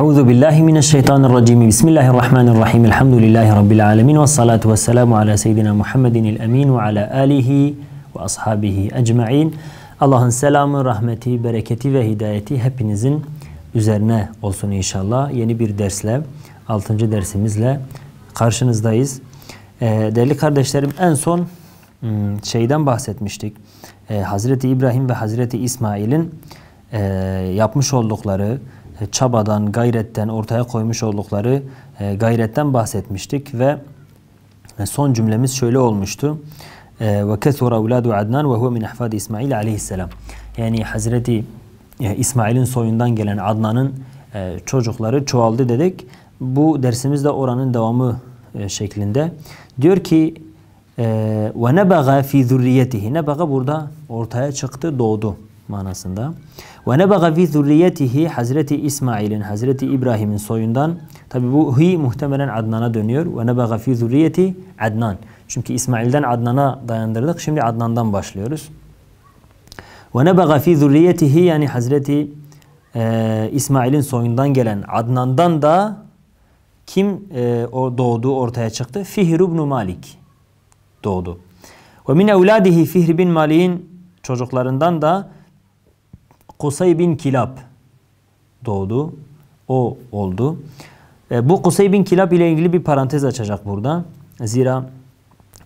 Euzu billahi mineşşeytanirracim. Bismillahirrahmanirrahim. Elhamdülillahi rabbil alamin ve salatu vesselamu ala seyyidina Muhammedin el emin ve ala alihi ve ashabihi ecmaîn. Allah'ın selamı, rahmeti, bereketi ve hidayeti hepinizin üzerine olsun inşallah. Yeni bir dersle, 6. dersimizle karşınızdayız. Ee, değerli kardeşlerim en son hmm, şeyden bahsetmiştik. Ee, Hazreti İbrahim ve Hazreti İsmail'in e, yapmış oldukları e, çabadan, gayretten ortaya koymuş oldukları e, gayretten bahsetmiştik ve e, son cümlemiz şöyle olmuştu. Ve kesura evladu Adnan ve huve min ahfadi İsmail aleyhisselam. Yani Hazreti İsmail'in soyundan gelen Adnan'ın çocukları çoğaldı dedik. Bu dersimiz de oranın devamı şeklinde. Diyor ki ve nebaga fi zürriyetihi. Nebaga burada ortaya çıktı, doğdu manasında. Ve nebaga fi zürriyetihi Hazreti İsmail'in, Hazreti İbrahim'in soyundan. Tabi bu hi muhtemelen Adnan'a dönüyor. Ve nebaga fi zürriyeti Adnan. Çünkü İsmail'den Adnan'a dayandırdık. Şimdi Adnan'dan başlıyoruz. Ve nebaga fi zürriyetihi yani Hazreti e, İsmail'in soyundan gelen Adnan'dan da kim e, o doğduğu ortaya çıktı? Fihr ibn Malik doğdu. Ve min evladihi Fihr bin Malik'in çocuklarından da Kusay bin Kilab doğdu. O oldu. E, bu Kusay bin Kilab ile ilgili bir parantez açacak burada. Zira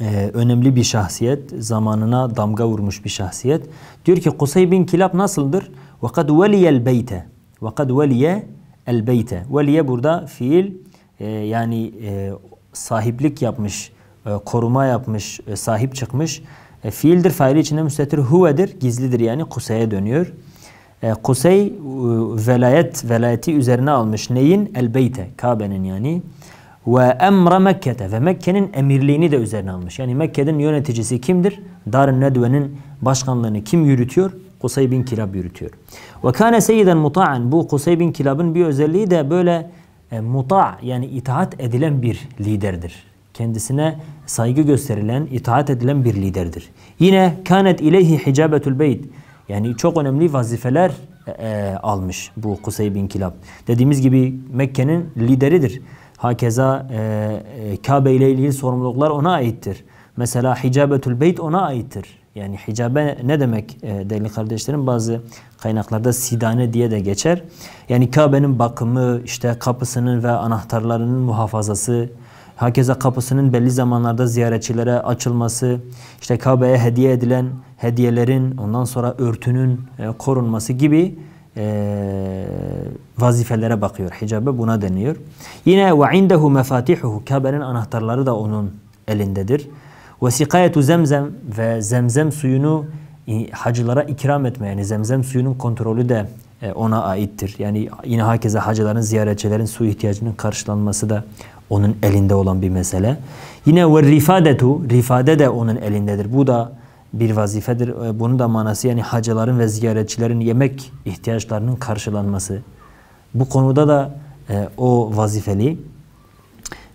e, önemli bir şahsiyet, zamanına damga vurmuş bir şahsiyet. Diyor ki Kusay bin Kilab nasıldır? وَقَدْ وَلِيَ الْبَيْتَ وَقَدْ وَلِيَ الْبَيْتَ Veliye burada fiil e, yani e, sahiplik yapmış, e, koruma yapmış, e, sahip çıkmış. E, fiildir, faili içinde müstetir huvedir, gizlidir yani Kusay'a dönüyor. E, Kusey e, velayet velayeti üzerine almış. Neyin? El Beyte. Kabe'nin yani. Ve emra Mekke'te ve Mekke'nin emirliğini de üzerine almış. Yani Mekke'nin yöneticisi kimdir? Darun Nedve'nin başkanlığını kim yürütüyor? Kusey bin Kilab yürütüyor. Ve kâne seyyiden muta'an. Bu Kusey bin Kilab'ın bir özelliği de böyle e, muta yani itaat edilen bir liderdir. Kendisine saygı gösterilen, itaat edilen bir liderdir. Yine kânet ileyhi hicabetul beyt. Yani çok önemli vazifeler e, almış bu Kusey bin Kilab. Dediğimiz gibi Mekke'nin lideridir. Hakeza e, e, Kabe ile ilgili sorumluluklar ona aittir. Mesela Hicabetül Beyt ona aittir. Yani hicabe ne demek e, değerli kardeşlerim? Bazı kaynaklarda sidane diye de geçer. Yani Kabe'nin bakımı, işte kapısının ve anahtarlarının muhafazası, Hakeza kapısının belli zamanlarda ziyaretçilere açılması, işte Kabe'ye hediye edilen hediyelerin, ondan sonra örtünün e, korunması gibi e, vazifelere bakıyor. Hicabe buna deniyor. Yine ve indehu mefatihuhu Kabe'nin anahtarları da onun elindedir. Ve sikayetu zemzem ve zemzem suyunu e, hacılara ikram etme yani zemzem suyunun kontrolü de e, ona aittir. Yani yine hakeza hacıların, ziyaretçilerin su ihtiyacının karşılanması da onun elinde olan bir mesele. Yine ve rifadetu, rifade de onun elindedir. Bu da bir vazifedir. E, bunun da manası yani hacıların ve ziyaretçilerin yemek ihtiyaçlarının karşılanması. Bu konuda da e, o vazifeli.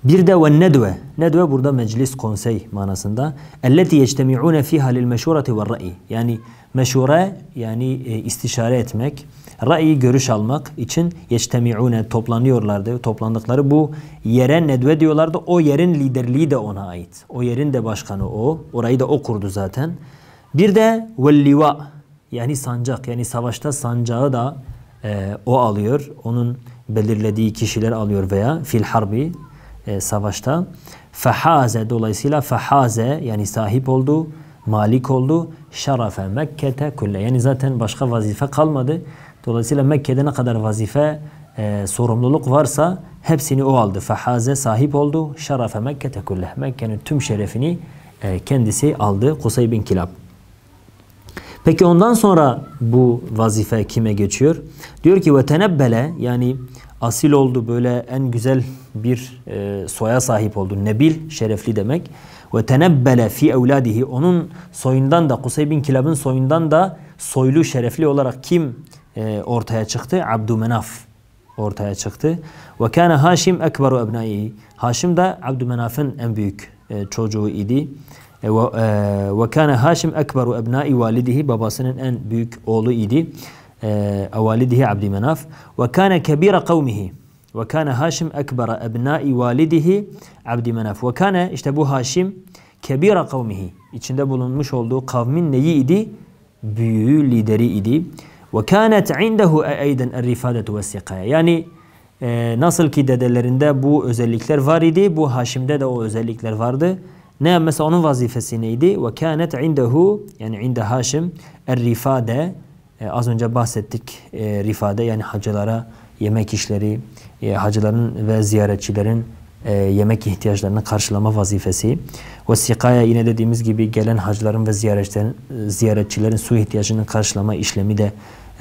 Bir de ve nedve. Nedve burada meclis konsey manasında. Elleti yectemi'une fiha lil meşurati ve ra'i. Yani meşure yani e, istişare etmek Ra'yi görüş almak için yeçtemi'une toplanıyorlardı. Toplandıkları bu yere nedve diyorlardı. O yerin liderliği de ona ait. O yerin de başkanı o. Orayı da o kurdu zaten. Bir de velliva yani sancak yani savaşta sancağı da e, o alıyor. Onun belirlediği kişiler alıyor veya fil harbi e, savaşta. Fehaze dolayısıyla fehaze yani sahip oldu, malik oldu. Şarafe Mekke'te kulle. Yani zaten başka vazife kalmadı. Dolayısıyla Mekke'de ne kadar vazife, e, sorumluluk varsa hepsini o aldı. Fahaze sahip oldu. Şerefe Mekke tekulleh. Mekke'nin tüm şerefini e, kendisi aldı. Kusay bin Kilab. Peki ondan sonra bu vazife kime geçiyor? Diyor ki ve tenebbele yani asil oldu böyle en güzel bir e, soya sahip oldu. Nebil şerefli demek. Ve tenebbele fi evladihi onun soyundan da Kusay bin Kilab'ın soyundan da soylu şerefli olarak kim e, ortaya çıktı. Abdümenaf ortaya çıktı. Ve kâne Haşim ekberu ebnaihi. Haşim de Abdümenaf'ın en büyük e, çocuğu idi. E, e, ve kâne Haşim ekberu ebnai validihi. Babasının en büyük oğlu idi. E, validihi Abdümenaf. Ve kâne kebira kavmihi. Ve kâne Haşim ekbera ebnai validihi Abdümenaf. Ve kâne işte bu Haşim kebira kavmihi. İçinde bulunmuş olduğu kavmin neyi idi? Büyüğü, lideri idi. Ve kânet indehu e eyden er ve sikaya. Yani e, nasıl ki dedelerinde bu özellikler var idi, bu Haşim'de de o özellikler vardı. Ne mesela onun vazifesi neydi? Ve kânet indehu yani inde Haşim er-rifade e, az önce bahsettik e, rifade yani hacılara yemek işleri, e, hacıların ve ziyaretçilerin e, yemek ihtiyaçlarını karşılama vazifesi. Ve sikaya yine dediğimiz gibi gelen hacların ve ziyaretçilerin, e, ziyaretçilerin su ihtiyacını karşılama işlemi de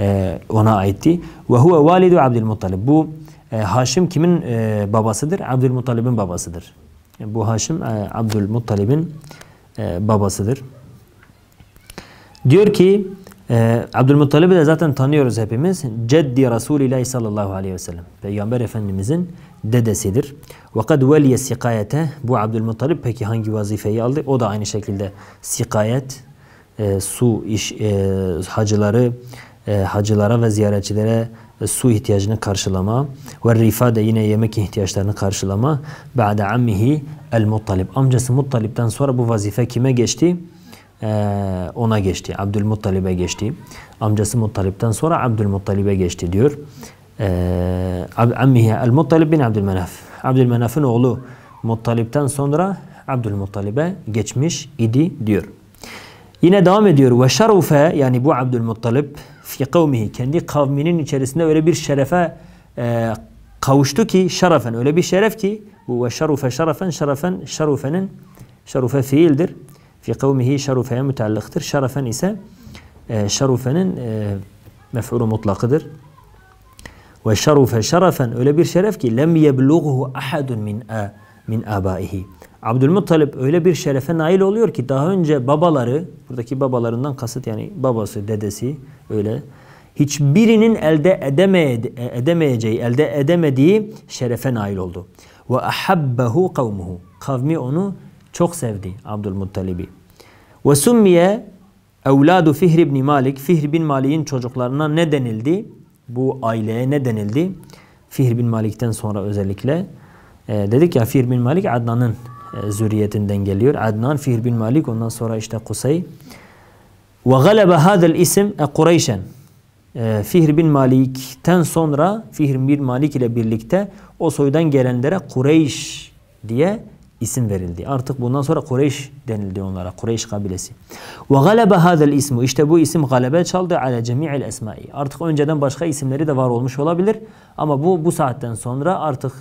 e, ona aitti. Ve huve validu Abdülmuttalib. Bu e, Haşim kimin e, babasıdır? Abdülmuttalib'in babasıdır. Yani bu Haşim e, Abdülmuttalib'in e, babasıdır. Diyor ki ee, Abdülmuttalib'i de zaten tanıyoruz hepimiz. Ceddi Resulillah sallallahu aleyhi ve sellem. Peygamber Efendimizin dedesidir. وَقَدْ وَلِيَ sikayete Bu Abdülmuttalib peki hangi vazifeyi aldı? O da aynı şekilde sikayet, e, su iş, e, hacıları, e, hacılara ve ziyaretçilere su ihtiyacını karşılama ve rifade yine yemek ihtiyaçlarını karşılama. بَعْدَ ammihi el Muttalib. Amcası Muttalib'den sonra bu vazife kime geçti? Ee, ona geçti. Abdülmuttalib'e geçti. Amcası Muttalib'den sonra Abdülmuttalib'e geçti diyor. Ee, Ammihi el-Muttalib bin Abdülmenaf. Abdülmenaf'ın oğlu Muttalib'den sonra Abdülmuttalib'e geçmiş idi diyor. Yine devam ediyor. Ve şerufe yani bu Abdülmuttalib fi kavmihi kendi kavminin içerisinde öyle bir şerefe e, kavuştu ki şerefen öyle bir şeref ki bu ve şerufe şerefen şerefen şerufenin şerufe fiildir fi kavmihi şerufeye müteallıktır. Şerefen ise e, şerufenin e, mef'ulu mutlakıdır. Ve şerufe şerefen öyle bir şeref ki lem yeblughu ahadun min a e, min abaihi. Abdülmuttalip öyle bir şerefe nail oluyor ki daha önce babaları, buradaki babalarından kasıt yani babası, dedesi öyle hiçbirinin elde edemeye, e, edemeyeceği, elde edemediği şerefe nail oldu. Ve ahabbehu kavmuhu. Kavmi onu çok sevdi Abdülmuttalib'i. Ve summiye evladu Fihr bin Malik, Fihr bin Malik'in çocuklarına ne denildi? Bu aileye ne denildi? Fihr bin Malik'ten sonra özellikle e, dedik ya Fihr bin Malik Adnan'ın e, zürriyetinden geliyor. Adnan, Fihr bin Malik ondan sonra işte Kusey. Ve galebe hadel isim e, Kureyşen. Ee, Fihr bin Malik'ten sonra Fihr bin Malik ile birlikte o soydan gelenlere Kureyş diye isim verildi. Artık bundan sonra Kureyş denildi onlara. Kureyş kabilesi. Ve galebe hadel ismi İşte bu isim galebe çaldı ala cemi'il esmai. Artık önceden başka isimleri de var olmuş olabilir. Ama bu bu saatten sonra artık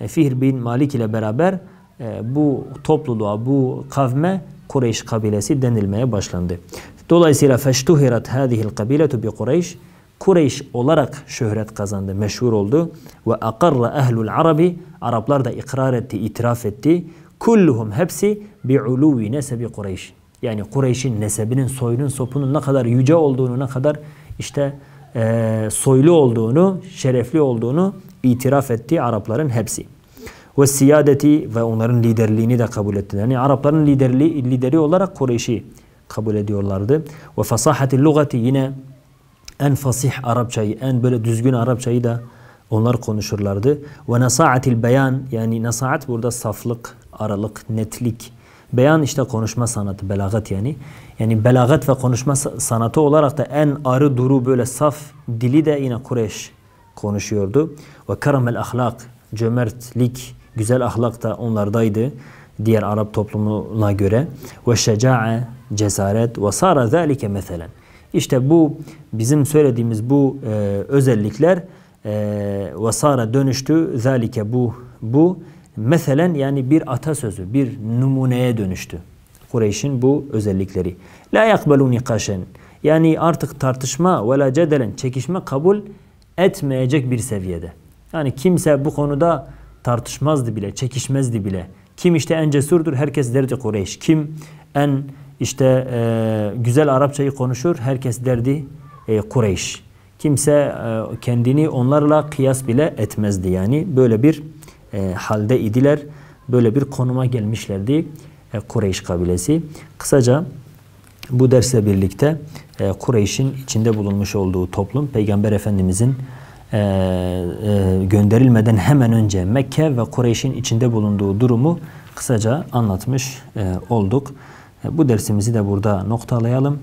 e, Fihr bin Malik ile beraber e, bu topluluğa, bu kavme Kureyş kabilesi denilmeye başlandı. Dolayısıyla feştuhirat hadihil kabiletu bi Kureyş. Kureyş olarak şöhret kazandı, meşhur oldu. Ve akarra ehlul arabi, Araplar da ikrar etti, itiraf etti. Kulluhum hepsi bi uluvi nesebi Kureyş. Yani Kureyş'in nesebinin, soyunun, sopunun ne kadar yüce olduğunu, ne kadar işte e, soylu olduğunu, şerefli olduğunu itiraf etti Arapların hepsi. Ve siyadeti ve onların liderliğini de kabul ettiler. Yani Arapların liderliği, lideri olarak Kureyş'i kabul ediyorlardı. Ve fasahati lugati yine en fasih Arapçayı, en böyle düzgün Arapçayı da onlar konuşurlardı. Ve nasaatil beyan yani nasaat burada saflık, aralık, netlik. Beyan işte konuşma sanatı, belagat yani. Yani belagat ve konuşma sanatı olarak da en arı duru böyle saf dili de yine Kureyş konuşuyordu. Ve karamel ahlak, cömertlik, güzel ahlak da onlardaydı diğer Arap toplumuna göre. Ve şecae, cesaret ve sara zâlike meselen. İşte bu bizim söylediğimiz bu e, özellikler e, ve sara dönüştü. zâlike bu bu Meselen yani bir atasözü, bir numuneye dönüştü. Kureyş'in bu özellikleri. La yakbelu nikaşen. Yani artık tartışma ve la cedelen çekişme kabul etmeyecek bir seviyede. Yani kimse bu konuda tartışmazdı bile, çekişmezdi bile. Kim işte en cesurdur herkes derdi Kureyş. Kim en işte e, güzel Arapçayı konuşur herkes derdi e, Kureyş. Kimse e, kendini onlarla kıyas bile etmezdi yani böyle bir e, halde idiler. Böyle bir konuma gelmişlerdi e, Kureyş kabilesi. Kısaca bu dersle birlikte e, Kureyş'in içinde bulunmuş olduğu toplum Peygamber Efendimizin e, e, gönderilmeden hemen önce Mekke ve Kureyş'in içinde bulunduğu durumu kısaca anlatmış e, olduk. E, bu dersimizi de burada noktalayalım.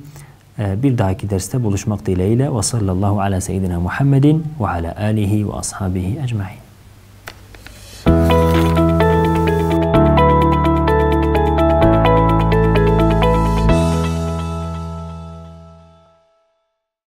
E, bir dahaki derste buluşmak dileğiyle ve sallallahu ala seyyidina Muhammedin ve ala alihi ve ashabihi ecmain.